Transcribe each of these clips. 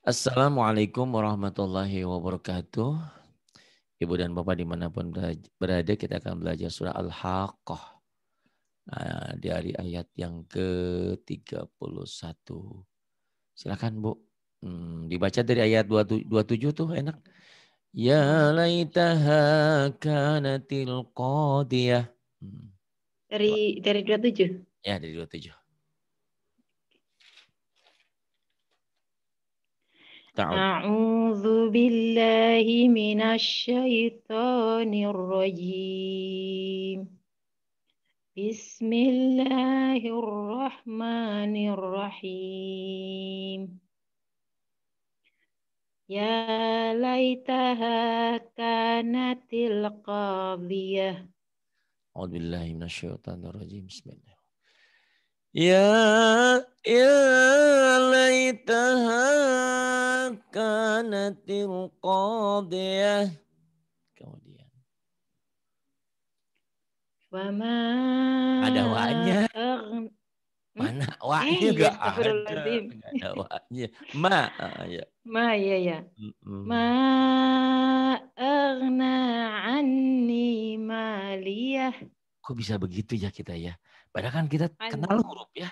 Assalamualaikum warahmatullahi wabarakatuh. Ibu dan Bapak dimanapun berada, kita akan belajar surah Al-Haqqah. Nah, dari ayat yang ke-31. Silakan Bu. Hmm, dibaca dari ayat 27 tuh enak. Ya laitaha kanatil qadiyah. Hmm. Dari dari 27. Ya, dari 27. أعوذ بالله من الشيطان الرجيم بسم الله الرحمن الرحيم يا ليتها كانت القاضية أعوذ بالله من الشيطان الرجيم بسم الله Ya يا ليتها كانت القاضية kemudian Wama ada wanya hmm? mana wanya eh, enggak ya, ada enggak ada wanya ma ah, ah ya. ma ya ya ma aghna anni maliyah kok bisa begitu ya kita ya. Padahal kan kita kenal huruf ya.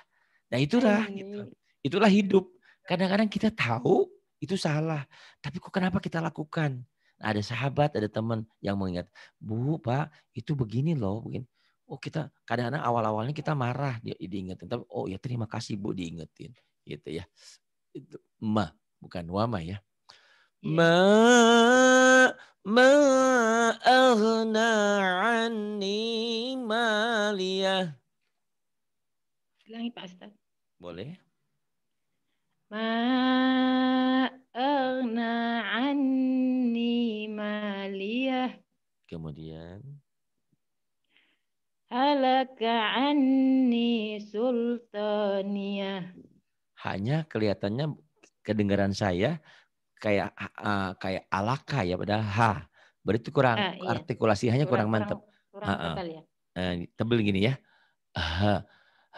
Nah itulah iya, iya, gitu. Iya. Itulah hidup. Kadang-kadang kita tahu itu salah, tapi kok kenapa kita lakukan? Nah, ada sahabat, ada teman yang mengingat, Bu, Pak, itu begini loh, begini. Oh kita kadang-kadang awal-awalnya kita marah dia diingetin, tapi oh ya terima kasih Bu diingetin, gitu ya. Itu ma bukan wama ya. Iya. Ma ma aghna anni maliyah. Ulangi Pak Ustaz. Boleh. Ma aghna anni maliyah. Kemudian Halaka anni sultaniyah. Hanya kelihatannya kedengaran saya kayak uh, kayak alaka ya padahal h berarti kurang uh, iya. artikulasi hanya kurang, kurang mantap kurang, kurang ya uh, tebel gini ya ha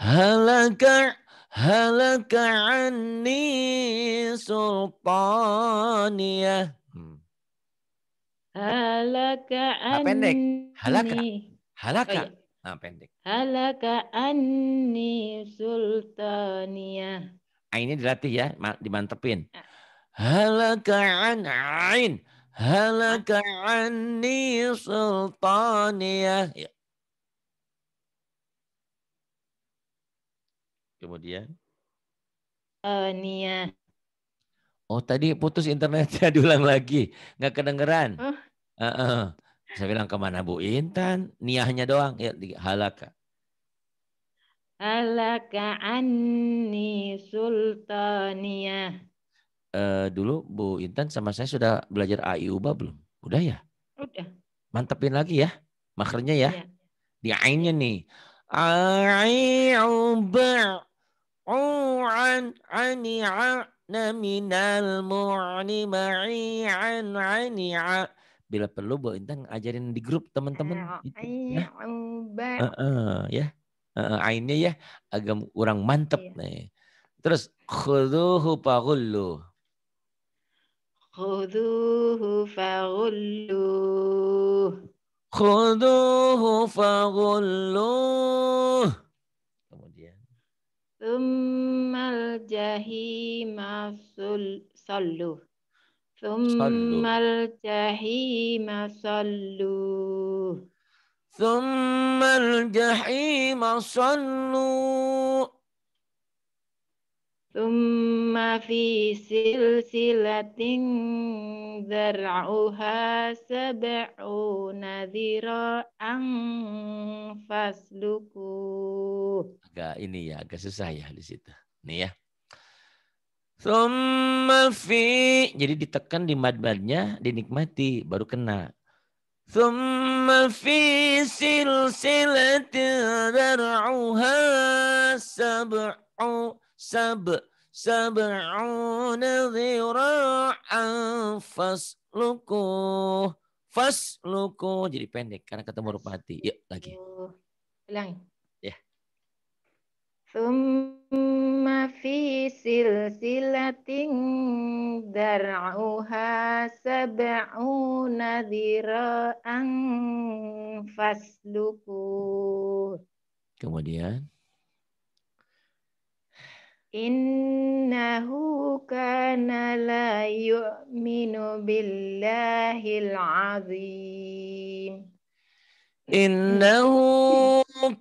halaka halaka anni sultania ya. hmm. halaka anni pendek halaka halaka oh, iya. Nah, pendek. Halaka anni sultania ya. ah, ini dilatih ya, dimantepin. uh halaka an ain halaka anni sultaniyah ya. kemudian uh, oh, Nia oh tadi putus internetnya diulang lagi nggak kedengeran uh. Uh -uh. saya bilang kemana Bu Intan niahnya doang ya halaka halaka anni sultaniyah uh, dulu Bu Intan sama saya sudah belajar AI belum? Udah ya? Udah. Mantepin lagi ya. Makernya ya. ya. Di ainnya nih. AI UBA. U'an ani'a'na minal mu'ni ma'i'an ani'a. Bila perlu Bu Intan ngajarin di grup teman-teman. Gitu, ya. Uh, uh, ya. Uh, ainnya ya agak kurang mantep iya. nih. Terus khuduhu paghullu. خذوه فغلوه خذوه فغلوه يعني؟ ثم الجحيم صلوه ثم الجحيم صلوه ثم الجحيم صلوا ثم في سلسلة ذرعها سبعون ذراعا فاسلكوه agak ini ya agak susah ya di situ nih ya summa fi jadi ditekan di mad-madnya dinikmati baru kena summa fi silsilatin dar'uha sab'u sab sab'una luku, fas luku jadi pendek karena ketemu huruf mati. Yuk lagi. Ulangi. Ya. Yeah. Summa fi silsilatin dar'uha sab'una dhira'an luku. Kemudian إنه كان لا يؤمن بالله العظيم إنه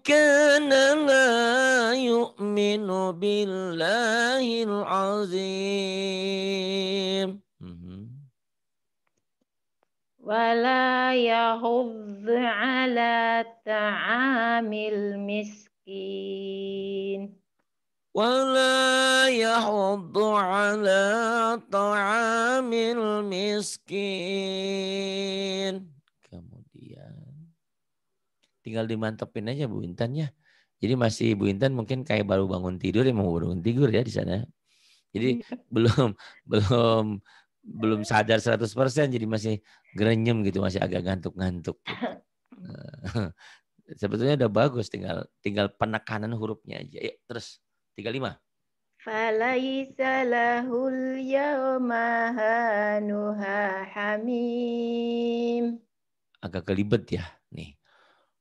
كان لا يؤمن بالله العظيم ولا يحض على طعام المسكين ولا يحض على طعام miskin. Kemudian tinggal dimantepin aja Bu Intan ya. Jadi masih Bu Intan mungkin kayak baru bangun tidur ya mau bangun tidur ya di sana. Jadi iya. belum belum belum sadar 100% jadi masih gerenyem gitu, masih agak ngantuk-ngantuk. Eh, sebetulnya udah bagus tinggal tinggal penekanan hurufnya aja. Yuk terus 35. Falaisa lahul yawma hanuha hamim. Agak kelibet ya. Nih.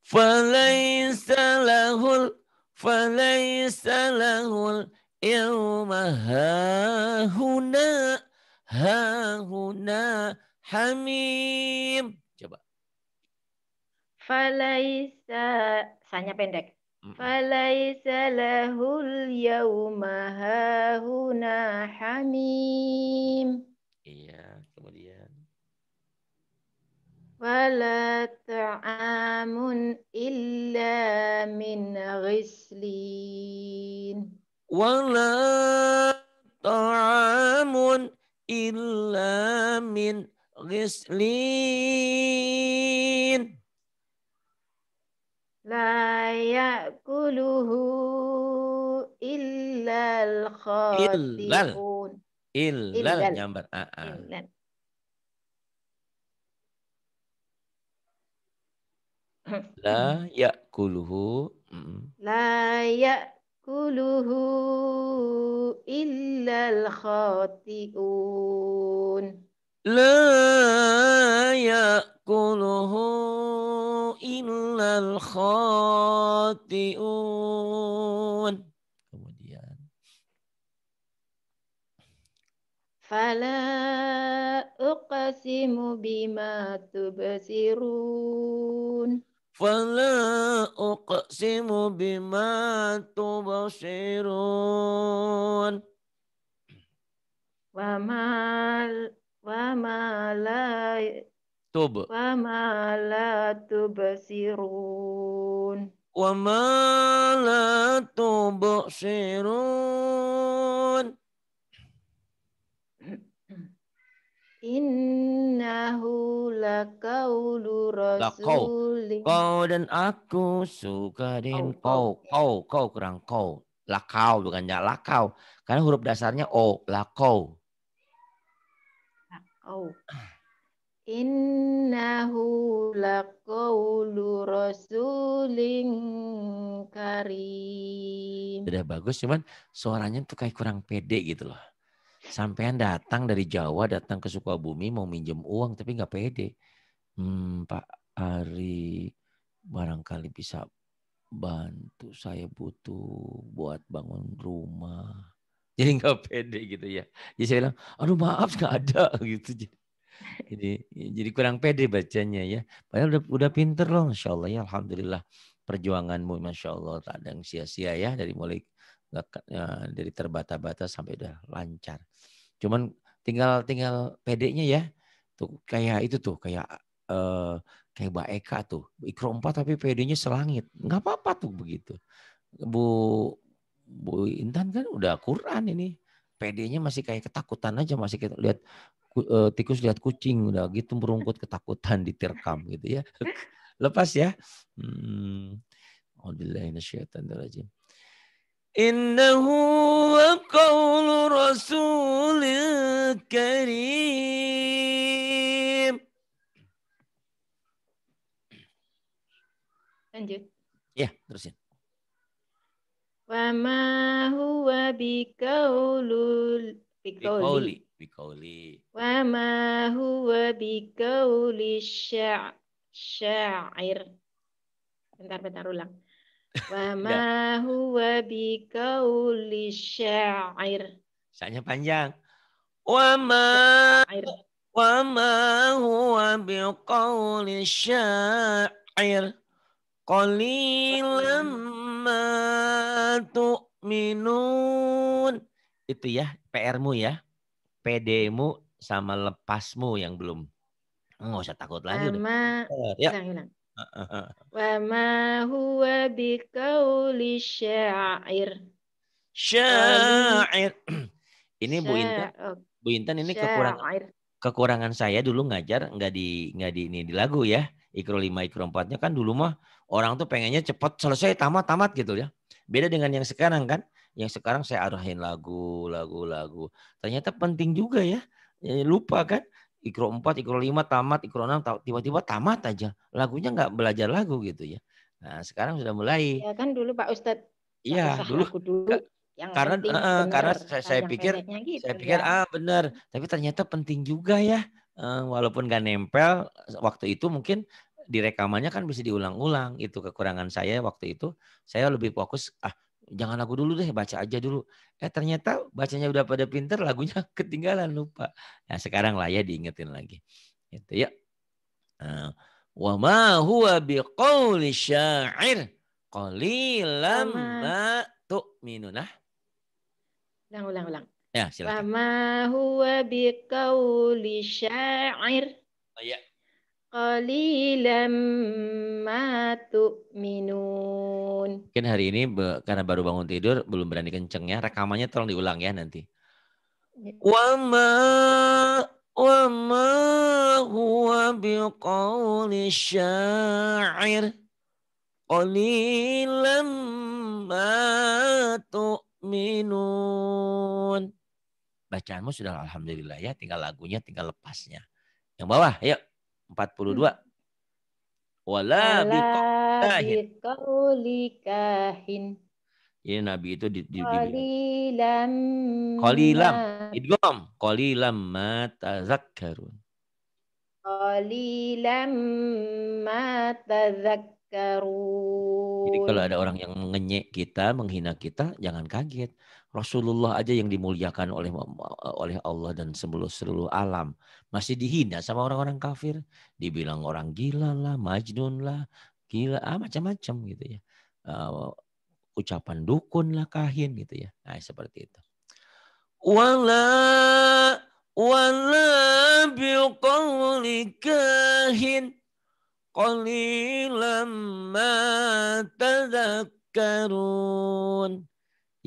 Falaisa lahul falaisa lahul yawma hahuna hahuna hamim. Coba. Falaisa, sanya pendek. Falaisa lahul yawma hahuna hamim. Iya, kemudian. Wala ta'amun illa min ghislin. Wala ta'amun illa min ghislin. La yakuluhu illal khati'un. Illal. Illal nyambar. A ah, -a. Ah. Illal. La yakuluhu. La yakuluhu illal khati'un. La yakuluhu. يأكله إلا الخاطئون kemudian فلا أقسم بما تبصرون فلا أقسم بما تبصرون وما وما لا tub. Wa ma la tubsirun. Wa ma la tubsirun. Innahu lakaulu rasulin. Kau dan aku suka dengan kau. Kau, kau ya. kurang kau. Lakau bukan ya lakau. Karena huruf dasarnya o, lakau. Lakau. Innahu laqawlu rasulin karim. Sudah bagus, cuman suaranya tuh kayak kurang pede gitu loh. Sampean datang dari Jawa, datang ke Sukabumi mau minjem uang tapi nggak pede. Hmm, Pak Ari barangkali bisa bantu saya butuh buat bangun rumah. Jadi nggak pede gitu ya. Jadi saya bilang, aduh maaf nggak ada gitu. Jadi jadi jadi kurang pede bacanya ya. Padahal udah, udah pinter loh, masya Allah ya, alhamdulillah perjuanganmu, masya Allah tak ada yang sia-sia ya dari mulai ya, dari terbata-bata sampai udah lancar. Cuman tinggal tinggal pedenya ya, tuh kayak itu tuh kayak eh, kayak Mbak Eka tuh, ikro empat tapi pedenya selangit, nggak apa-apa tuh begitu. Bu Bu Intan kan udah Quran ini, PD-nya masih kayak ketakutan aja masih kita lihat Eh, tikus lihat kucing udah gitu merungkut ketakutan diterkam gitu ya lepas ya hmm. Bismillahirrahmanirrahim Innahu wa qawlu rasulil karim. Lanjut. Ya, terusin. Wa ma huwa bi Bi qawli biqauli wa ma huwa biqauli syair bentar bentar ulang wa ma huwa biqauli syair Sanya panjang wa ma wa ma huwa biqauli syair qalilan ma tu'minun itu ya PR-mu ya pedemu sama lepasmu yang belum. nggak usah takut lagi. Sama, ya. hilang, nah, hilang. Wa ma huwa biqauli syair. Syair. Ini Bu Intan. Oh. Bu Intan ini kekurangan kekurangan saya dulu ngajar nggak di nggak di ini di lagu ya. Ikro 5, Ikro 4 kan dulu mah orang tuh pengennya cepet selesai tamat-tamat gitu ya. Beda dengan yang sekarang kan yang sekarang saya arahin lagu, lagu, lagu. Ternyata penting juga ya. ya lupa kan? Ikro 4, Ikro 5, tamat, Ikro 6, tiba-tiba tamat aja. Lagunya nggak belajar lagu gitu ya. Nah sekarang sudah mulai. Ya kan dulu Pak Ustadz. Iya dulu. dulu. Yang karena penting, uh, bener, karena saya, saya pikir gitu, saya pikir ya. ah benar tapi ternyata penting juga ya uh, walaupun gak nempel waktu itu mungkin direkamannya kan bisa diulang-ulang itu kekurangan saya waktu itu saya lebih fokus ah jangan lagu dulu deh baca aja dulu eh ternyata bacanya udah pada pinter lagunya ketinggalan lupa nah sekarang lah ya diingetin lagi gitu ya eh, wa ma huwa biqauli syair qalilam ma tu'minunah ulang ulang ulang ya silakan wa ma huwa biqauli syair oh, ya Qalilan ma tu'minun. Mungkin hari ini karena baru bangun tidur belum berani kenceng ya. Rekamannya tolong diulang ya nanti. Ya. Wama wama huwa biqauli syair qalilan ma tu'minun. Bacaanmu sudah alhamdulillah ya, tinggal lagunya, tinggal lepasnya. Yang bawah, yuk. 42. Hmm. Wala biqaulikahin. Ini Nabi itu di di Qalilam. Qalilam. Idgham. Qalilam matazakkarun. Qalilam ma Jadi kalau ada orang yang mengenyek kita, menghina kita, jangan kaget. Rasulullah aja yang dimuliakan oleh oleh Allah dan seluruh seluruh alam masih dihina sama orang-orang kafir, dibilang orang gila lah, majnun lah, gila ah, macam-macam gitu ya. Uh, ucapan dukun lah kahin gitu ya. Nah, seperti itu. Wala wala biqawli kahin qalilan ma tadakkarun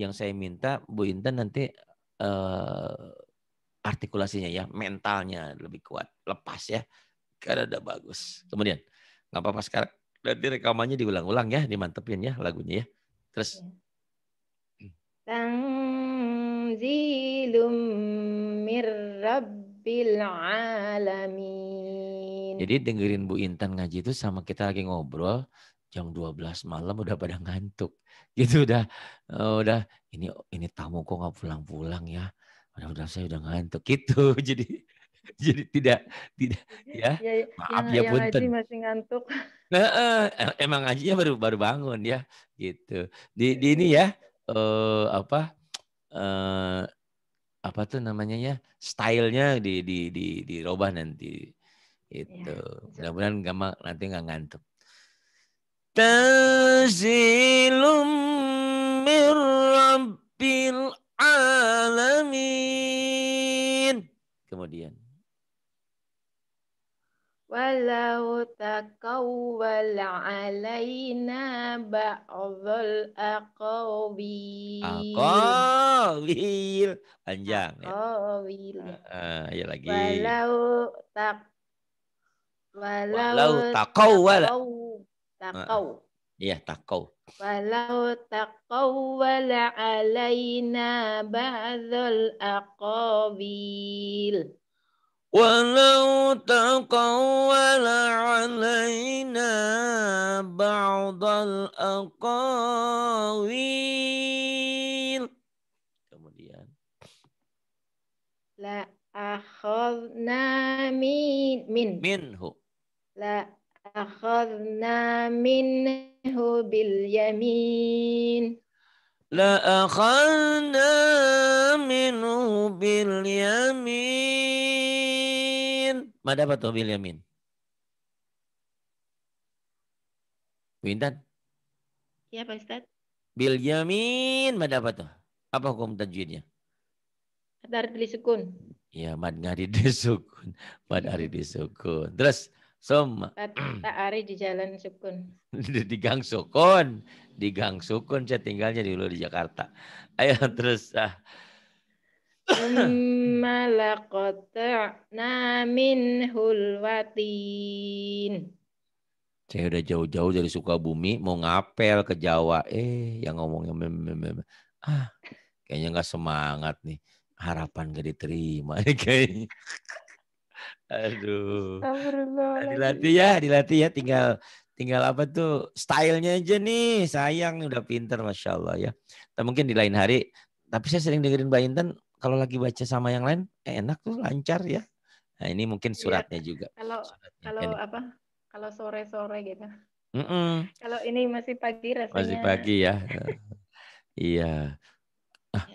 yang saya minta Bu Intan nanti uh, artikulasinya ya, mentalnya lebih kuat, lepas ya, karena udah bagus. Kemudian nggak apa-apa sekarang nanti rekamannya diulang-ulang ya, dimantepin ya lagunya ya. Terus. Iya. Jadi dengerin Bu Intan ngaji itu sama kita lagi ngobrol, jam 12 malam udah pada ngantuk. Gitu udah eh, udah ini ini tamu kok nggak pulang-pulang ya. Udah-udah saya udah ngantuk gitu. Jadi jadi tidak tidak iya, ya, iya, iya. ya, maaf ya, ya punten masih ngantuk nah, emang ajinya baru baru bangun ya gitu di, di ini ya eh, apa eh, apa tuh namanya ya stylenya di di di dirubah nanti itu ya, mudah-mudahan gampang nanti nggak ngantuk tanzilum mir rabbil alamin. Kemudian. Walau taqawwal alaina ba'dhal aqawil. Aqawil. Panjang. Ya. Aqawil. Ya. Uh, ya lagi. Walau tak Walau, walau takawwal. Takau. Iya, takau. Walau takau wala alaina ba'dhal aqabil. Walau takau wala علينا بعض aqabil. kemudian la akhadna min min minhu la لأخذنا منه باليمين لأخذنا منه باليمين ما dapat tuh Yamin? Wintan? Ya Pak Ustaz Yamin mad apa tuh? Apa hukum tajwidnya? Mad arid disukun. Ya, mad ngari disukun. Mad arid disukun. Terus Tak ARI di jalan sukun. di gang sukun. Di gang sukun saya tinggalnya dulu di Jakarta. Ayo terus. Ah. Malakota'na min hulwatin. Saya udah jauh-jauh dari Sukabumi mau ngapel ke Jawa. Eh, yang ngomongnya mem, ah kayaknya nggak semangat nih. Harapan gak diterima kayaknya. Aduh. Dilatih ya, dilatih ya. Tinggal tinggal apa tuh stylenya aja nih. Sayang udah pinter, masya Allah ya. Tapi mungkin di lain hari. Tapi saya sering dengerin Mbak Intan kalau lagi baca sama yang lain eh, enak tuh lancar ya. Nah ini mungkin iya. suratnya ya, juga. Kalau suratnya kalau enak. apa? Kalau sore-sore gitu. Mm -mm. Kalau ini masih pagi rasanya. Masih pagi ya. iya.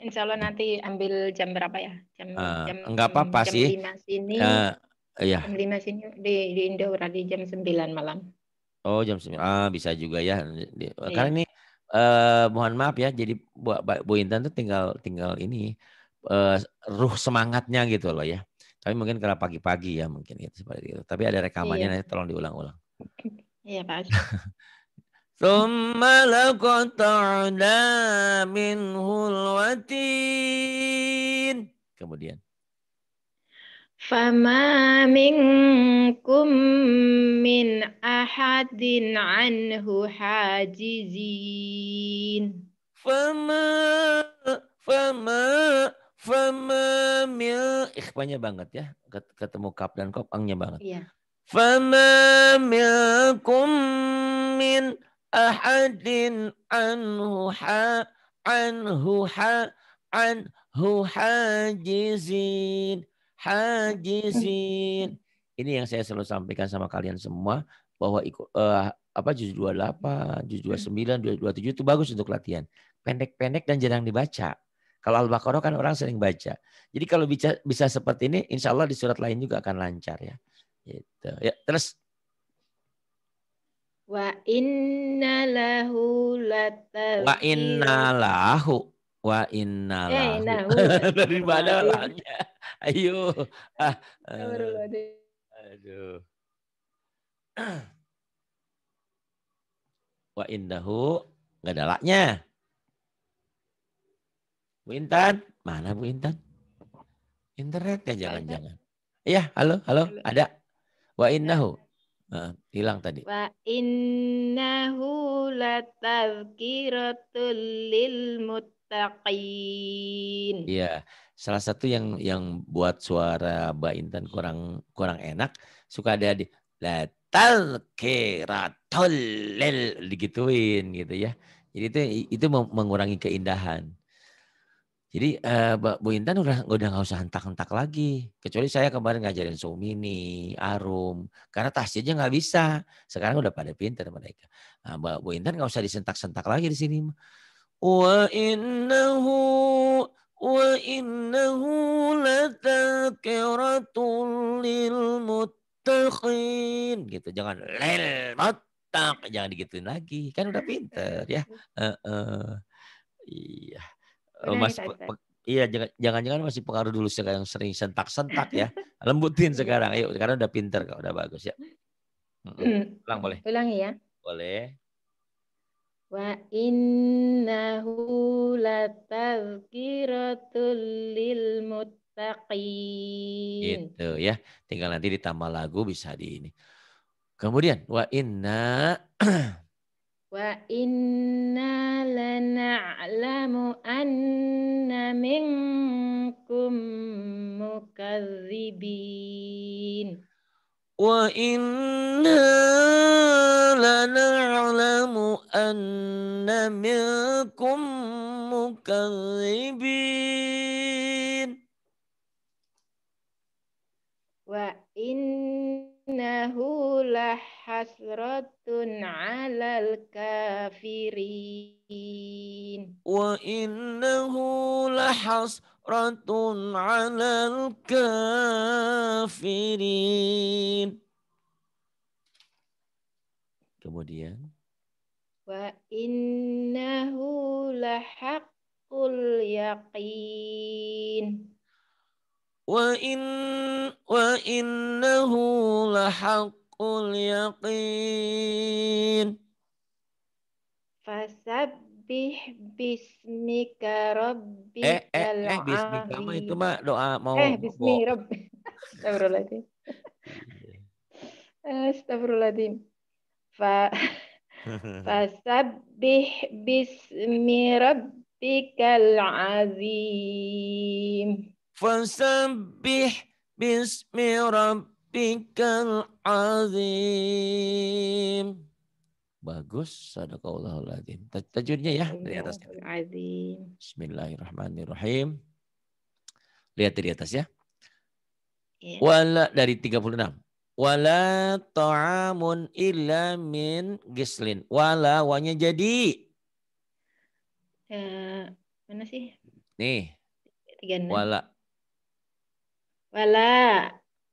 Insya Allah nanti ambil jam berapa ya? Jam, uh, jam enggak apa-apa jam Sini. Uh, Iya. Jam lima sini di, di Indora di jam 9 malam. Oh jam 9. Ah bisa juga ya. Di, iya. Karena ini eh, mohon maaf ya. Jadi Bu, Bu Intan tuh tinggal tinggal ini eh, ruh semangatnya gitu loh ya. Tapi mungkin karena pagi-pagi ya mungkin gitu seperti itu. Tapi ada rekamannya iya. nanti tolong diulang-ulang. Iya Pak. ثم لقطعنا منه الوتين kemudian فما منكم من أحد عنه حاجزين فما فما فما من ikhwanya banget ya ketemu kap dan kop angnya banget iya. فما منكم من أحد عنه حا عنه حا عنه حاجزين hajizin. Iya. Ini yang saya selalu sampaikan sama kalian semua bahwa uh, apa juz 28, juz 29, hmm. 27 itu bagus untuk latihan. Pendek-pendek dan jarang dibaca. Kalau Al-Baqarah kan orang sering baca. Jadi kalau bisa, bisa seperti ini, insya Allah di surat lain juga akan lancar ya. Gitu. Ya, terus. Wa inna lahu Wa inna lahu wa inna eh, nah, dari mana nah, lahnya ayo ah, eh. aduh wa indahu nggak ada lahnya Bu Intan mana Bu Intan Internet ya jangan-jangan iya halo halo ada wa innahu Nah, hilang tadi wa innahu latazkiratul lil mut muttaqin. Iya. Salah satu yang yang buat suara Mbak Intan kurang kurang enak suka ada di latal kiratul digituin gitu ya. Jadi itu itu mengurangi keindahan. Jadi uh, Bu Intan udah udah nggak usah hentak-hentak lagi. Kecuali saya kemarin ngajarin nih, Arum, karena tasnya aja nggak bisa. Sekarang udah pada pinter mereka. Nah, Bu Intan nggak usah disentak-sentak lagi di sini. وإنه وإنه لتذكرة للمتقين gitu jangan lel matak jangan digituin lagi kan udah pinter ya uh, uh, iya udah, mas iya jangan-jangan masih pengaruh dulu sekarang sering sentak-sentak ya lembutin sekarang ayo karena udah pinter kok udah bagus ya hmm. ulang boleh ulangi ya boleh Wa innahu latazkiratul lil muttaqin. Gitu ya. Tinggal nanti ditambah lagu bisa di ini. Kemudian wa inna wa inna lana'lamu anna minkum mukazzibin. وإنا لنعلم أن منكم مكذبين وإنه لحسرة على الكافرين وإنه لحسرة على الكافرين kemudian wa innahu lahaqqul yaqin wa in wa innahu lahaqqul yaqin fasab bih bismika rabbi Eh, eh, eh bismika mah itu mah doa mau Eh, bismi rabbi. Astagfirullahaladzim. Astagfirullahaladzim. Fa Fasabbih bismi rabbikal azim. Fasabbih bismi rabbikal azim. Bagus, sadaqallahul azim. Tajwidnya ya dari atas. Bismillahirrahmanirrahim. Lihat di atas ya. ya. Wala dari 36. Wala ta'amun illa min gislin. Wala wanya jadi. Uh, mana sih? Nih. 36. Wala. Wala.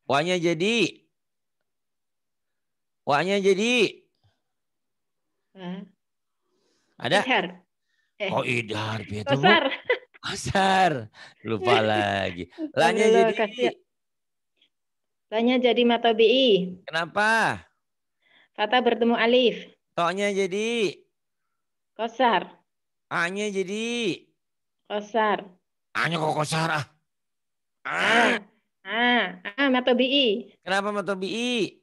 Wanya jadi. Wanya jadi. Hmm. Ada? Idhar. Eh. Oh Idhar. Itu Kosar. Pasar. Lupa lagi. Lanya Lalu, jadi. Kasih. Lanya jadi matobi'i. Kenapa? Fata bertemu alif. Toknya jadi. Kosar. a jadi. Kosar. a kok kosar ah. Ah. Ah, ah matobi'i. Kenapa matobi'i?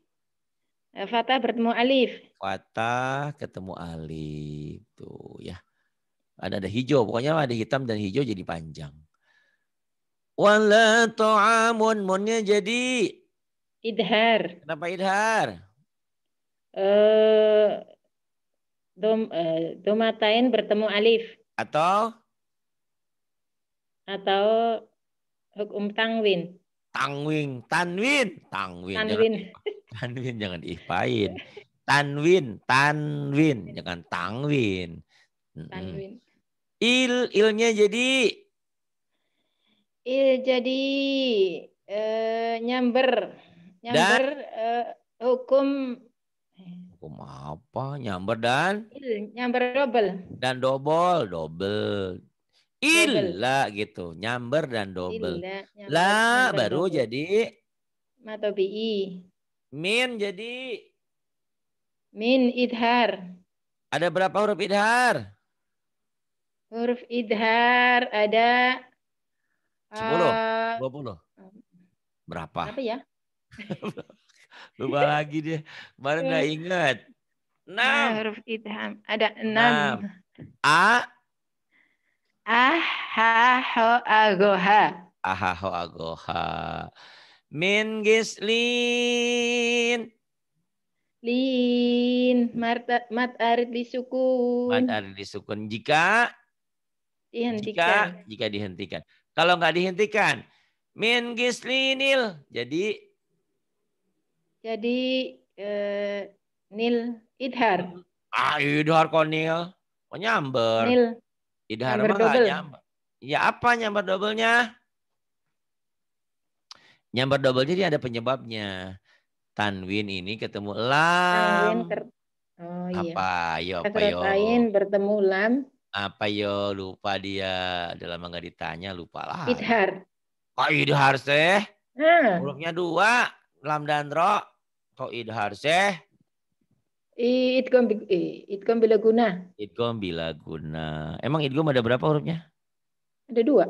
Eh, Fatah bertemu alif. Fatah, ketemu alif itu ya. Ada ada hijau, pokoknya ada hitam dan hijau jadi panjang. Wala ta'amun munnya jadi idhar. Kenapa idhar? Eh uh, dom uh, domatain bertemu alif. Atau atau hukum tangwin. Tangwin, tanwin, tangwin. Tanwin. Jangan, tanwin jangan ifain. Tanwin, tanwin, jangan tangwin. Tanwin. Il ilnya jadi Il jadi uh, eh, nyamber. Nyamber dan, eh, hukum hukum apa? Nyamber dan Il, nyamber double. Dan double, double. Il lah gitu, nyamber dan double. lah baru double. jadi matobi Min jadi Min idhar. Ada berapa huruf idhar? Huruf idhar ada ah, sepuluh, dua puluh. Berapa? Berapa ya? Lupa lagi dia. Kemarin nggak ingat. Ah, enam. huruf idhar. Ada enam. A. Ahaho agoha. Ahaho agoha. Min gislin. Lin, marta, mat arid disukun. Mat arid disukun. Jika dihentikan. Jika, jika dihentikan. Kalau nggak dihentikan, min gislinil. Jadi jadi eh, nil idhar. Ah, idhar konil nil. nyamber. Nil. Idhar nyamber mah nyamber. Ya apa nyamber dobelnya? Nyamber dobelnya jadi ada penyebabnya tanwin ini ketemu lam. Tanwin ter... Oh, iya. Apa yo apa yo? lain bertemu lam. Apa yo lupa dia dalam nggak ditanya lupa lah. Idhar. Oh idhar sih. Hmm. Hurufnya dua lam dan ro. Kok idhar sih? Idgom idgom bila guna. Idgom bila guna. Emang idgom ada berapa hurufnya? Ada dua.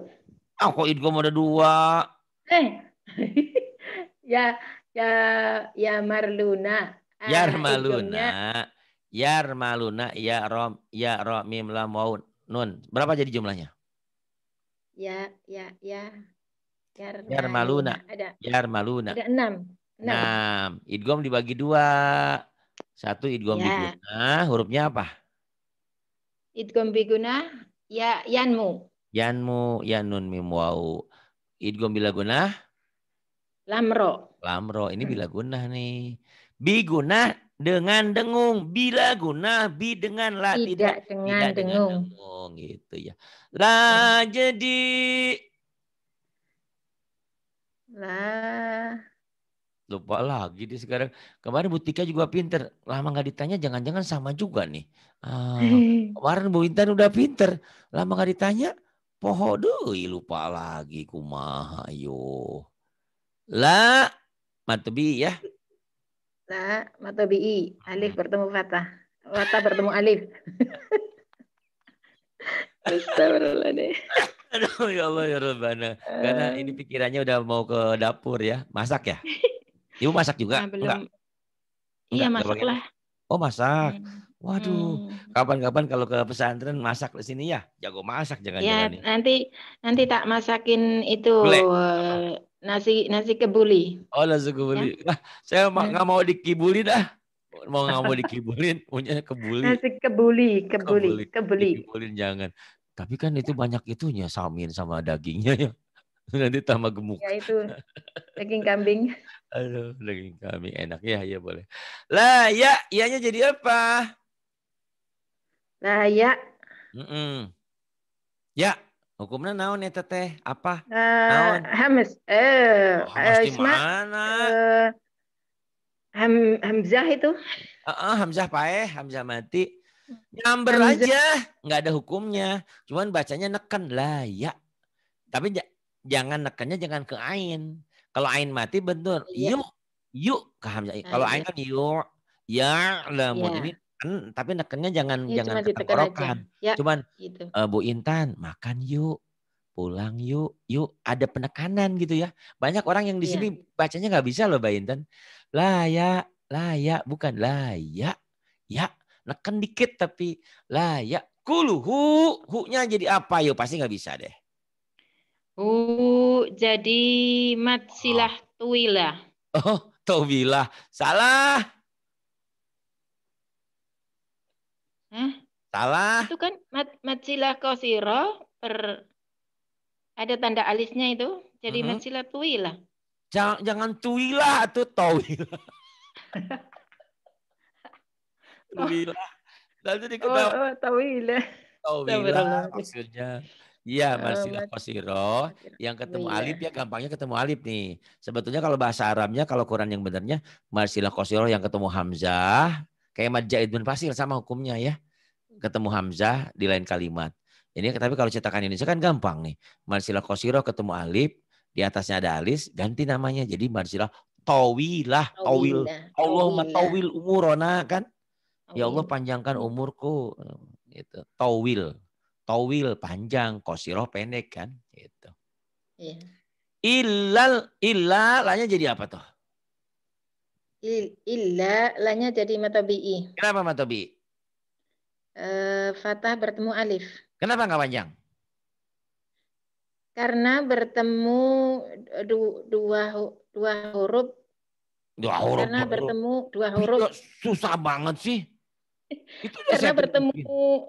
oh, kok idgom ada dua? Eh. ya, Ya ya Marluna. Ah, Yarmaluna. Yarmaluna ya, ya rom ya ro mim lam waun nun. Berapa jadi jumlahnya? Ya ya ya. ya Yarmaluna. Ada. Yarmaluna. Ada enam. Enam. Idgom dibagi dua. Satu idgom ya. biguna. Hurufnya apa? Idgom biguna ya yanmu. Yanmu yanun mim wau. Idgom bila guna? Lamro. Lamro ini hmm. bila guna nih. Bi guna dengan dengung, bila guna bi dengan la tidak, tidak dengan tidak dengung. Dengan dengung gitu ya. La hmm. jadi lah. Lupa lagi di sekarang. Kemarin Butika juga pinter. Lama nggak ditanya, jangan-jangan sama juga nih. Uh, kemarin Bu Intan udah pinter. Lama nggak ditanya, poho doi lupa lagi kumaha yo. lah Matobi ya? La matobi. Alif bertemu fatah. Fatah bertemu alif. Astagfirullah deh. Aduh ya Allah ya Rabbana. Karena eh. ini pikirannya udah mau ke dapur ya. Masak ya? Ibu masak juga? Nah, belum. Enggak? Iya Enggak, masak lah. Oh masak. Hmm. Waduh, hmm. kapan-kapan kalau ke pesantren masak di sini ya, jago masak jangan-jangan. Ya, ya, nanti nanti tak masakin itu Black. Eh, nasi nasi kebuli. Oh nasi kebuli. Ya? Nah, saya nah. nggak mau dikibuli dah. Mau nggak mau dikibulin, punya kebuli. Nasi kebuli, kebuli, kebuli. Dikibulin jangan. Tapi kan itu banyak itunya, samin sama dagingnya ya. Nanti tambah gemuk. Ya itu daging kambing. Aduh, daging kambing enak ya, ya boleh. Lah ya, ianya jadi apa? Lah ya. Mm -mm. Ya. Hukumnya naon eta ya, teh? Apa? Uh, naon? Hamz. Eh, uh, oh, eh, mana? Uh, ham, Hamzah itu. Uh, uh, Hamzah paeh, Hamzah mati. Nyamber Hamzah. aja, nggak ada hukumnya. Cuman bacanya neken lah ya. Tapi jangan nekennya jangan ke ain. Kalau ain mati bentur, iya. yuk, yuk ke Hamzah. Kalau iya. ain kan yuk, ya lamun iya. ini neken tapi nekennya jangan ya, jangan ketenggorokan. Ya, cuman gitu. uh, Bu Intan makan yuk, pulang yuk, yuk ada penekanan gitu ya. Banyak orang yang di ya. sini bacanya nggak bisa loh Mbak Intan. Layak, layak bukan layak, ya neken dikit tapi layak kulu hu huknya jadi apa yuk pasti nggak bisa deh. Hu jadi matsilah oh. tuilah. Oh, tuwila Salah. Salah. Itu kan mat, matsilah kosiro per ada tanda alisnya itu. Jadi mm -hmm. matsilah Jangan jangan tuilah atau tawila. tuilah Lalu dikenal. Oh, oh tawila. Tawila maksudnya. Iya, oh, kosiro. Yang ketemu iya. alif ya gampangnya ketemu alif nih. Sebetulnya kalau bahasa Arabnya kalau Quran yang benarnya marsilah kosiro yang ketemu hamzah Kayak mad Jaid bin Fasil sama hukumnya ya. Ketemu Hamzah di lain kalimat. Ini tapi kalau cetakan Indonesia kan gampang nih. Marsilah Kosiro ketemu Alif, di atasnya ada alis, ganti namanya jadi Marsilah Tawilah, Tawil. Allahumma Tawil umurona kan. Ya Allah panjangkan umurku gitu. Tawil. Tawil panjang, Kosiro pendek kan gitu. Iya. Ilal, illalanya jadi apa tuh? Illa, lanya jadi matobi'i. Kenapa matobi'i? E, eh, fatah bertemu alif. Kenapa nggak panjang? Karena bertemu du, dua dua huruf. Dua huruf. Karena huruf. bertemu dua huruf. Susah banget sih. Itu Karena bertemu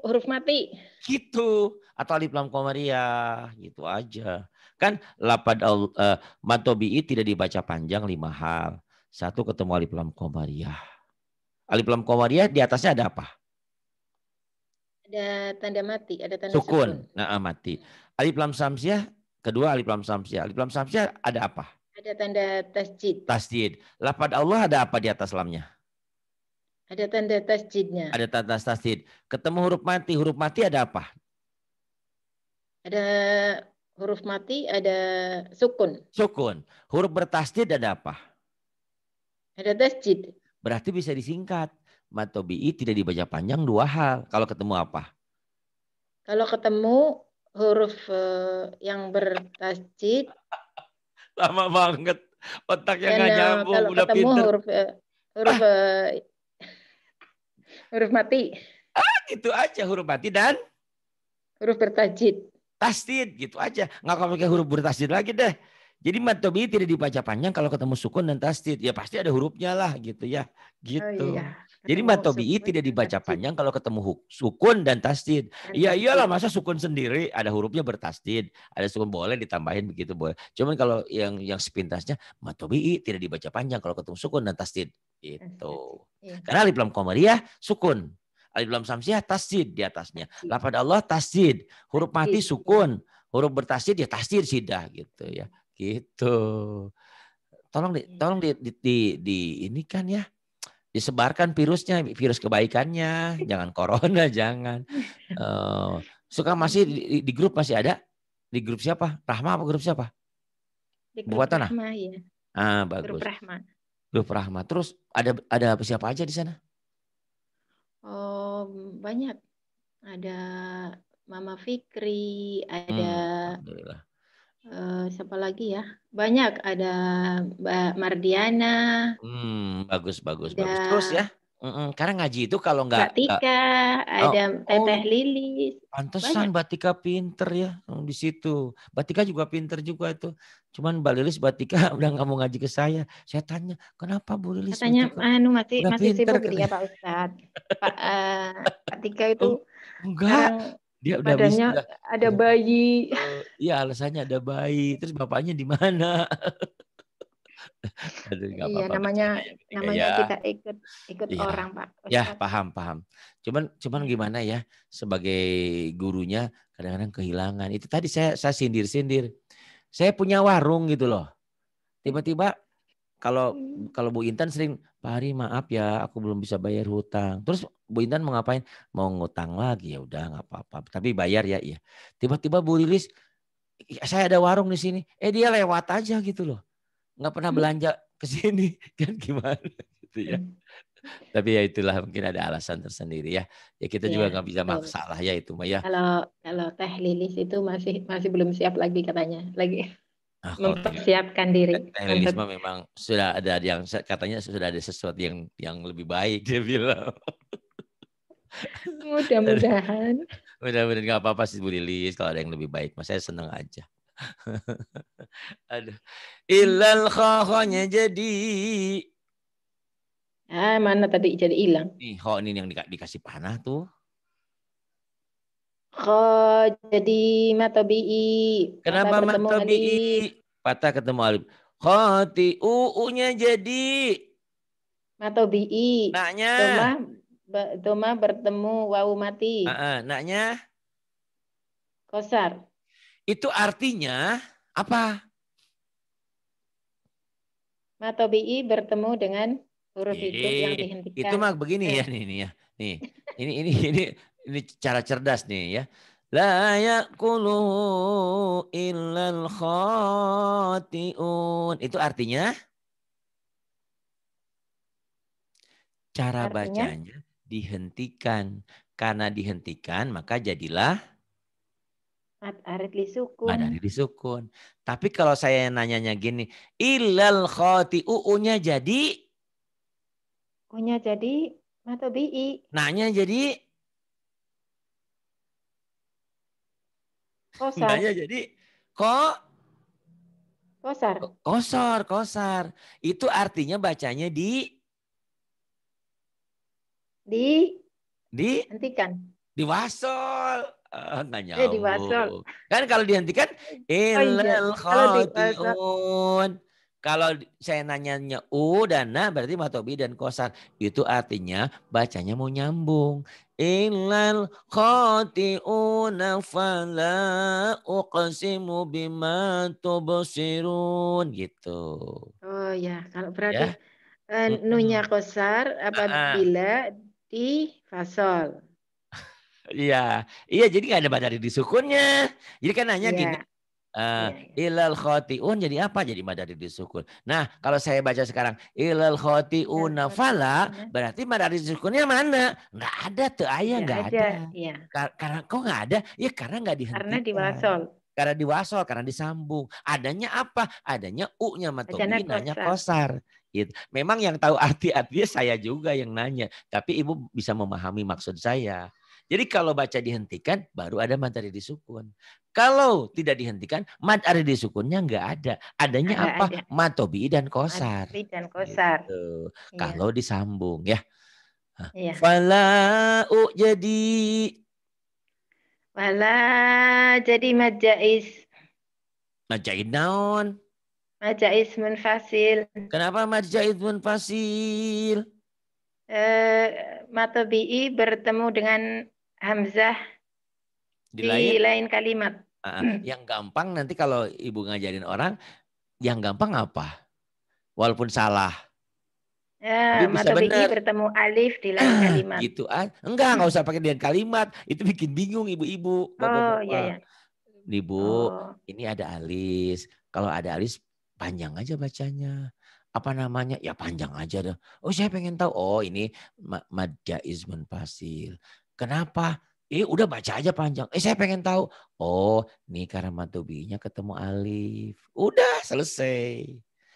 huruf mati. Gitu. Atau alif lam komariah. Gitu aja. Kan lapad al, uh, eh, matobi'i tidak dibaca panjang lima hal satu ketemu alif lam komariah. Alif lam komariah di atasnya ada apa? Ada tanda mati, ada tanda sukun. sukun. Nah, mati. Alif lam samsiah, kedua alif lam samsiah. Alif lam samsiah ada apa? Ada tanda tasjid. Tasjid. Lapad Allah ada apa di atas lamnya? Ada tanda tasjidnya. Ada tanda tasjid. Ketemu huruf mati, huruf mati ada apa? Ada huruf mati, ada sukun. Sukun. Huruf bertasjid ada apa? Ada Tasjid. Berarti bisa disingkat. Matobi'i tidak dibaca panjang dua hal. Kalau ketemu apa? Kalau ketemu huruf uh, yang bertasjid. Lama banget. Otaknya nggak eh, nyambung. Kalau udah ketemu pinter. huruf uh, huruf ah. uh, huruf mati. Ah, gitu aja huruf mati dan huruf bertasjid. Tasjid, gitu aja. Nggak pakai huruf bertasjid lagi deh. Jadi mad tidak dibaca panjang kalau ketemu sukun dan tasdid. Ya pasti ada hurufnya lah gitu ya. Oh gitu. Oh, iya. Jadi mad tidak dibaca panjang kalau ketemu sukun dan tasdid. ya iyalah masa sukun sendiri ada hurufnya bertasdid. Ada sukun boleh ditambahin begitu boleh. Cuman kalau yang yang sepintasnya mad tidak dibaca panjang kalau ketemu sukun dan tasdid. Itu. Iya. Karena alif lam komariah ya, sukun. Alif lam samsiah ya, tasdid di atasnya. Lafadz Allah tasdid. Huruf mati iya. sukun. Huruf bertasdid ya tasdid sidah gitu ya. Gitu. Tolong di, iya. tolong di, di, di, di ini kan ya disebarkan virusnya, virus kebaikannya, jangan corona, jangan. Uh, suka masih di, di grup masih ada? Di grup siapa? Rahma apa grup siapa? Di grup Buat ah? Rahma ya. Ah, bagus. Grup Rahma. Grup Rahma. Terus ada ada siapa aja di sana? Oh, banyak. Ada Mama Fikri, ada hmm, Eh, siapa lagi ya? Banyak ada Mbak Mardiana. Hmm, bagus bagus ada, bagus. Terus ya. Mm-mm, karena ngaji itu kalau nggak Mbak Tika, gak, ada oh, Teteh oh. Lilis. Pantesan Mbak Tika pinter ya oh, di situ. Mbak Tika juga pinter juga itu. Cuman Mbak Lilis, Mbak Tika udah nggak mau ngaji ke saya. Saya tanya, kenapa Bu Lilis? Saya tanya, anu masih udah masih pinter, sibuk gitu dia ya, Pak Ustadz. Pak, uh, Pak Tika itu enggak dia udah bisa ada iya. bayi eh, iya alasannya ada bayi terus bapaknya di mana Aduh, iya apa -apa. namanya ya, namanya ya. kita ikut ikut ya. orang pak Ustaz. ya paham paham cuman cuman iya. gimana ya sebagai gurunya kadang-kadang kehilangan itu tadi saya saya sindir sindir saya punya warung gitu loh tiba-tiba kalau hmm. kalau Bu Intan sering, Pak Hari maaf ya, aku belum bisa bayar hutang. Terus Bu Intan mau ngapain? Mau ngutang lagi ya udah nggak apa-apa. Tapi bayar ya iya. Tiba-tiba Bu Lilis, ya, saya ada warung di sini. Eh dia lewat aja gitu loh. Nggak pernah hmm. belanja ke sini kan gimana gitu ya. Hmm. Tapi ya itulah mungkin ada alasan tersendiri ya. Ya kita ya, juga nggak bisa maksa lah ya itu Maya. Kalau kalau Teh Lilis itu masih masih belum siap lagi katanya. Lagi Nah, mempersiapkan kan diri. Realisme memang sudah ada yang katanya sudah ada sesuatu yang yang lebih baik dia bilang. Mudah-mudahan. Mudah-mudahan nggak apa-apa sih Bu Lilis kalau ada yang lebih baik. Mas saya senang aja. Aduh. Ilal khohonya jadi. Ah, mana tadi jadi hilang? Nih, ini yang dikasih panah tuh kok jadi matobi'i. Kenapa matobi'i? Patah ketemu alif. ti, u-nya jadi matobi'i. Naknya. Doma, doma bertemu wau mati. Uh, uh, naknya. Kosar. Itu artinya apa? Matobi'i bertemu dengan huruf itu yang dihentikan. Itu mak begini ya ini iya. ya. Nih. Ini ini ini ini cara cerdas nih ya. La yakulu illal khati'un. Itu artinya? Cara artinya? bacanya dihentikan. Karena dihentikan maka jadilah? Madarid lisukun. Tapi kalau saya nanyanya gini, ilal khoti jadi, nya jadi? u jadi jadi bi? Nanya jadi? Kosar. Enggaknya jadi kok kosar. Kosor, kosar. Itu artinya bacanya di di di hentikan. Di wasol. Eh, nggak nyambung. Eh, di wasol. Kan kalau dihentikan oh, iya. ilal khatiun. di kalau saya nanyanya u dan na berarti matobi dan kosar Itu artinya bacanya mau nyambung. Ilal khati'una fala uqsimu bima tubsirun gitu. Oh ya, kalau berarti ya. Eh, nunya kosar apabila uh di fasol. Iya, iya jadi nggak ada baca di sukunnya. Jadi kan nanya ya. gini, Uh, ilal khotiun jadi apa? Jadi madari disukun. Nah, kalau saya baca sekarang ilal khotiun nafala berarti madari disukunnya mana? Enggak ada tuh ayah enggak ya iya ada. Ya. Karena kok enggak ada? Ya karena enggak dihentikan. Karena diwasol. Karena diwasol, karena disambung. Adanya apa? Adanya u-nya nanya kosar. Gitu. Memang yang tahu arti-artinya saya juga yang nanya, tapi ibu bisa memahami maksud saya. Jadi kalau baca dihentikan baru ada di sukun. Kalau tidak dihentikan di sukunnya nggak ada. Adanya ada, apa? Ada. Matobi dan kosar. Matobi dan gitu. kosar. Gitu. Ya. Kalau disambung ya. Walau iya. Fala jadi Wala jadi majais. Majais naon? Majais munfasil. Kenapa majais munfasil? Eh, matobi bertemu dengan hamzah di, di lain, lain kalimat. Uh, yang gampang nanti kalau ibu ngajarin orang, yang gampang apa? Walaupun salah. Ya, Tapi bisa bertemu alif di lain kalimat. gitu ah. Enggak, enggak usah pakai dengan kalimat. Itu bikin bingung ibu-ibu, Oh, iya, iya. Ibu, oh. ini ada alis. Kalau ada alis panjang aja bacanya apa namanya ya panjang aja dong Oh saya pengen tahu. Oh ini Madja munfasil Pasir. Kenapa? Eh udah baca aja panjang. Eh saya pengen tahu. Oh ini karena matubinya ketemu alif. Udah selesai.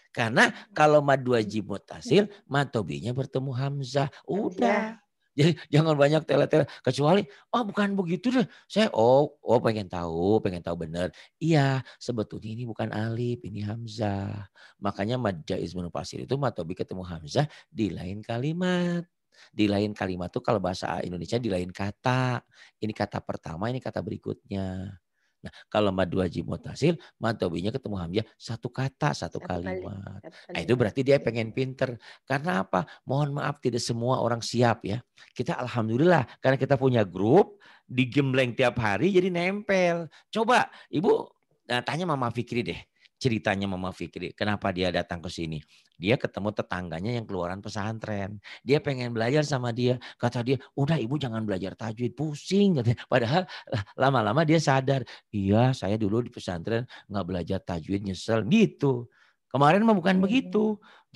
Karena kalau mad wajib mutasil, matobinya bertemu hamzah. Udah. Iya. Jadi jangan banyak tele-tele kecuali oh bukan begitu deh. Saya oh oh pengen tahu, pengen tahu benar. Iya, sebetulnya ini bukan alif, ini hamzah. Makanya mad Pasir itu matobi ketemu hamzah di lain kalimat. Di lain kalimat tuh kalau bahasa Indonesia di lain kata. Ini kata pertama, ini kata berikutnya. Nah, kalau mad wajib mutasil, mad ketemu hamzah satu kata, satu, satu kalimat. Kali, nah, itu berarti dia iya. pengen pinter. Karena apa? Mohon maaf tidak semua orang siap ya. Kita alhamdulillah karena kita punya grup di digembleng tiap hari jadi nempel. Coba Ibu nah, tanya Mama Fikri deh ceritanya Mama Fikri. Kenapa dia datang ke sini? Dia ketemu tetangganya yang keluaran pesantren. Dia pengen belajar sama dia. Kata dia, udah ibu jangan belajar tajwid, pusing. Katanya. Padahal lama-lama dia sadar, iya saya dulu di pesantren nggak belajar tajwid, nyesel gitu. Kemarin mah bukan iya, iya. begitu.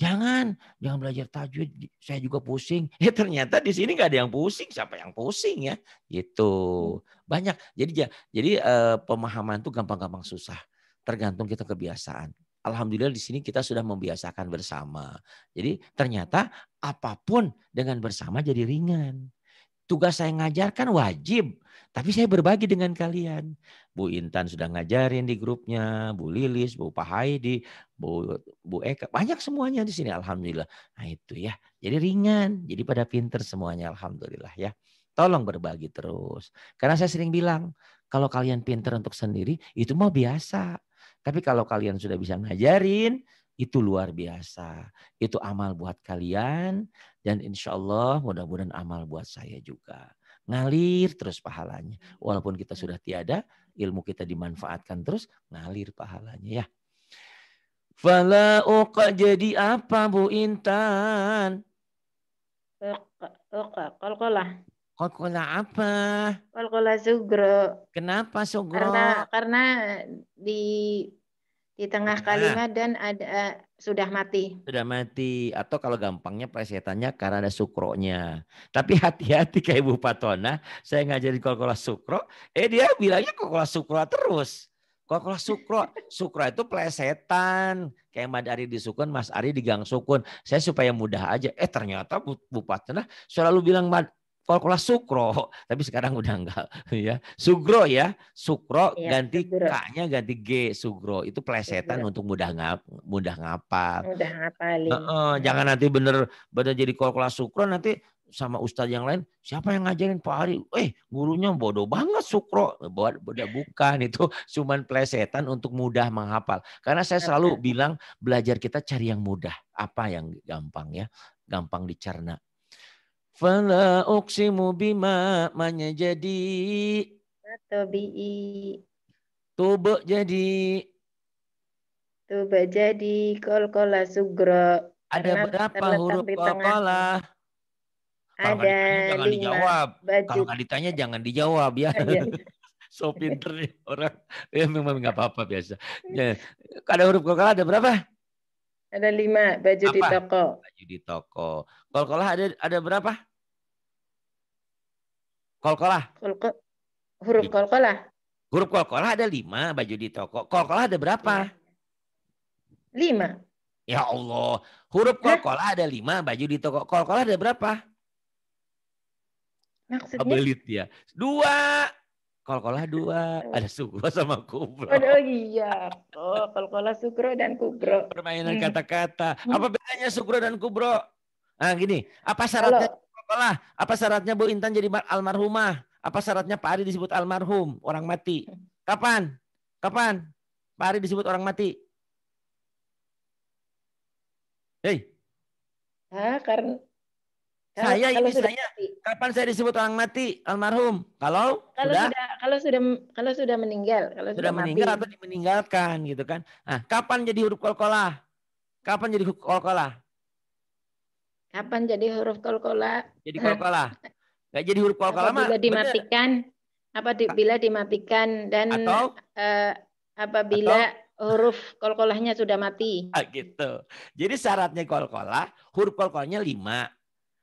Jangan, jangan belajar tajwid. Saya juga pusing. Ya ternyata di sini nggak ada yang pusing. Siapa yang pusing ya? Gitu. Hmm. Banyak. Jadi jadi eh, pemahaman tuh gampang-gampang susah tergantung kita kebiasaan. Alhamdulillah di sini kita sudah membiasakan bersama. Jadi ternyata apapun dengan bersama jadi ringan. Tugas saya ngajarkan wajib, tapi saya berbagi dengan kalian. Bu Intan sudah ngajarin di grupnya, Bu Lilis, Bu Pahaidi, Bu, Bu Eka, banyak semuanya di sini alhamdulillah. Nah itu ya, jadi ringan, jadi pada pinter semuanya alhamdulillah ya. Tolong berbagi terus. Karena saya sering bilang, kalau kalian pinter untuk sendiri, itu mau biasa. Tapi kalau kalian sudah bisa ngajarin, itu luar biasa. Itu amal buat kalian dan insya Allah mudah-mudahan amal buat saya juga. Ngalir terus pahalanya. Walaupun kita sudah tiada, ilmu kita dimanfaatkan terus, ngalir pahalanya ya. Fala uqa jadi apa Bu Intan? Uqa, uqa, kolkolah. Kolkola apa? Kolkola sugro. Kenapa sugro? Karena, karena di di tengah nah. kalimat dan ada sudah mati. Sudah mati atau kalau gampangnya presetannya karena ada sukronya. Tapi hati-hati kayak Ibu Patona, saya ngajarin kolkola sukro, eh dia bilangnya kolkola sukro terus. Kolkola sukro, sukro itu plesetan. Kayak Mbak Ari di Sukun, Mas Ari di Gang Sukun. Saya supaya mudah aja. Eh ternyata Bu, Patona selalu bilang, kalau Sukro, tapi sekarang udah enggak ya. Sugro ya, Sukro ya, ganti kaknya ganti G Sugro. Itu plesetan sugro. untuk mudah ngap mudah ngapal. Mudah ngapalin. Iya. jangan nanti bener bener jadi kalau Sukro nanti sama ustadz yang lain siapa yang ngajarin Pak Ari eh gurunya bodoh banget Sukro buat bodoh bukan itu cuman plesetan untuk mudah menghafal karena saya selalu bilang belajar kita cari yang mudah apa yang gampang ya gampang dicerna Fala uksimu bima manya jadi. Tobi'i. Tubuk jadi. Tubuk jadi kola sugro. Ada berapa huruf kol kola? ada jangan lima. dijawab. Kalau nggak ditanya jangan dijawab ya. Iya. so pinter nih orang. Ya memang nggak apa-apa biasa. Ya. Ada huruf kola ada berapa? Ada lima. Baju Apa? di toko. Baju di toko. Kolkolah ada ada berapa? Kolkolah. huruf kolkolah. Huruf kolkolah ada lima baju di toko. Kolkolah ada berapa? Lima. Ya Allah. Huruf kolkolah ada lima baju di toko. Kolkolah ada berapa? Maksudnya? Abelit ya. Dua. Kolkolah dua. Oh. Ada sugro sama kubro. Oh iya. Oh, kolkolah sugro dan kubro. Permainan hmm. kata-kata. Hmm. Apa bedanya sugro dan kubro? Nah, gini, apa syaratnya Halo. Apa syaratnya Bu Intan jadi almarhumah? Apa syaratnya Pak Ari disebut almarhum, orang mati? Kapan? Kapan Pak Ari disebut orang mati? Hei. Ah, karena ah, saya ini saya mati. kapan saya disebut orang mati almarhum kalau kalau sudah, sudah kalau sudah kalau sudah meninggal kalau sudah, sudah meninggal mati. atau dimeninggalkan gitu kan nah kapan jadi huruf kolkola kapan jadi huruf kolkola Kapan jadi huruf kolkola? Jadi kolkola. Gak jadi huruf kolkola mah. Bila dimatikan, bener. apa di, bila dimatikan dan atau, eh, apabila atau, huruf kolkolahnya sudah mati. Ah, gitu. Jadi syaratnya kolkola, huruf kolkolahnya lima.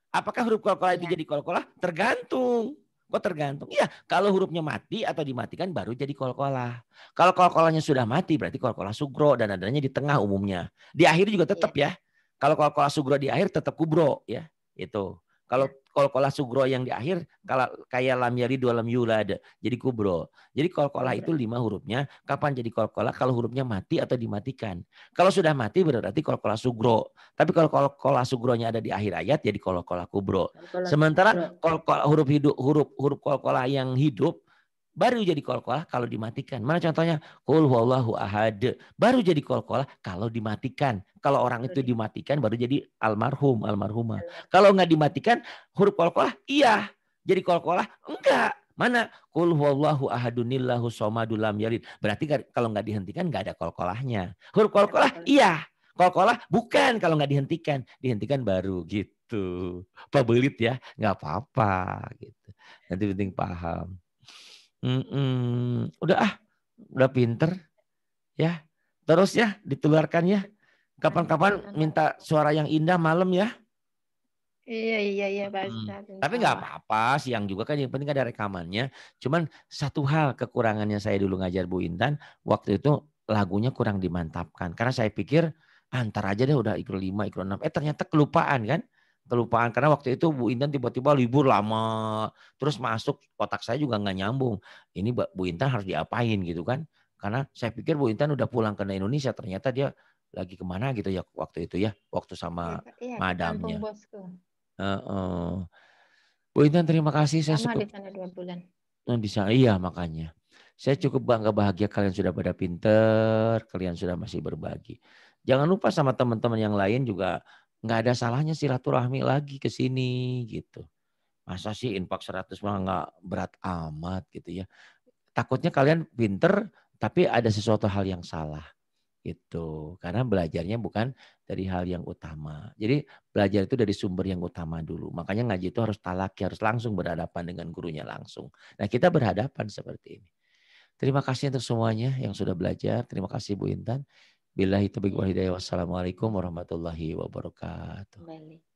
Apakah huruf kolkola ya. itu iya. jadi kolkola? Tergantung. Kok oh, tergantung? Iya, kalau hurufnya mati atau dimatikan baru jadi kolkola. Kalau kolkolanya sudah mati berarti kolkola sugro dan adanya di tengah umumnya. Di akhir juga tetap iya. ya. ya kalau kol-kolah sugro di akhir tetap kubro ya. Itu. Kalau kol-kolah ya. sugro yang di akhir kalau kayak lam yari dua lam yula ada, jadi kubro. Jadi kol-kolah iya. itu lima hurufnya. Kapan jadi kol-kolah? Kalau hurufnya mati atau dimatikan. Kalau sudah mati berarti kol-kolah sugro. Tapi kalau kol-kolah sugronya ada di akhir ayat jadi kol-kolah kubro. Sementara kol-kolah huruf hidup huruf huruf kol-kolah yang hidup Baru jadi kol kalau dimatikan. Mana contohnya? Kul huwallahu ahad. Baru jadi kol kalau dimatikan. Kalau orang itu dimatikan baru jadi almarhum, almarhumah. Kalau nggak dimatikan, huruf kol iya. Jadi kol enggak. Mana kul huwallahu ahadunillahu somadulam yalid. Berarti kalau nggak dihentikan nggak ada kolkolahnya. Huruf kolkolah iya. Kolkolah bukan kalau nggak dihentikan. Dihentikan baru gitu. pabelit ya nggak apa-apa gitu. Nanti penting paham. Mm-mm. Udah ah, udah pinter. Ya, terus ya ditularkan ya. Kapan-kapan minta suara yang indah malam ya. Iya iya iya Pak hmm. Tapi nggak apa-apa siang juga kan yang penting ada rekamannya. Cuman satu hal kekurangannya saya dulu ngajar Bu Intan waktu itu lagunya kurang dimantapkan karena saya pikir antar ah, aja deh udah ikro lima ikro enam Eh ternyata kelupaan kan kelupaan karena waktu itu Bu Intan tiba-tiba libur lama terus masuk kotak saya juga nggak nyambung ini Bu Intan harus diapain gitu kan karena saya pikir Bu Intan udah pulang ke Indonesia ternyata dia lagi kemana gitu ya waktu itu ya waktu sama ya, ya, madamnya uh, uh. Bu Intan terima kasih saya sama cukup bulan bisa oh, iya makanya saya cukup bangga bahagia kalian sudah pada pinter kalian sudah masih berbagi jangan lupa sama teman-teman yang lain juga nggak ada salahnya silaturahmi lagi ke sini gitu. Masa sih infak 100 mah nggak berat amat gitu ya. Takutnya kalian pinter tapi ada sesuatu hal yang salah gitu. Karena belajarnya bukan dari hal yang utama. Jadi belajar itu dari sumber yang utama dulu. Makanya ngaji itu harus talaki, harus langsung berhadapan dengan gurunya langsung. Nah kita berhadapan seperti ini. Terima kasih untuk semuanya yang sudah belajar. Terima kasih Bu Intan. Billahi taufiq wal hidayah. Wassalamualaikum warahmatullahi wabarakatuh. Baik.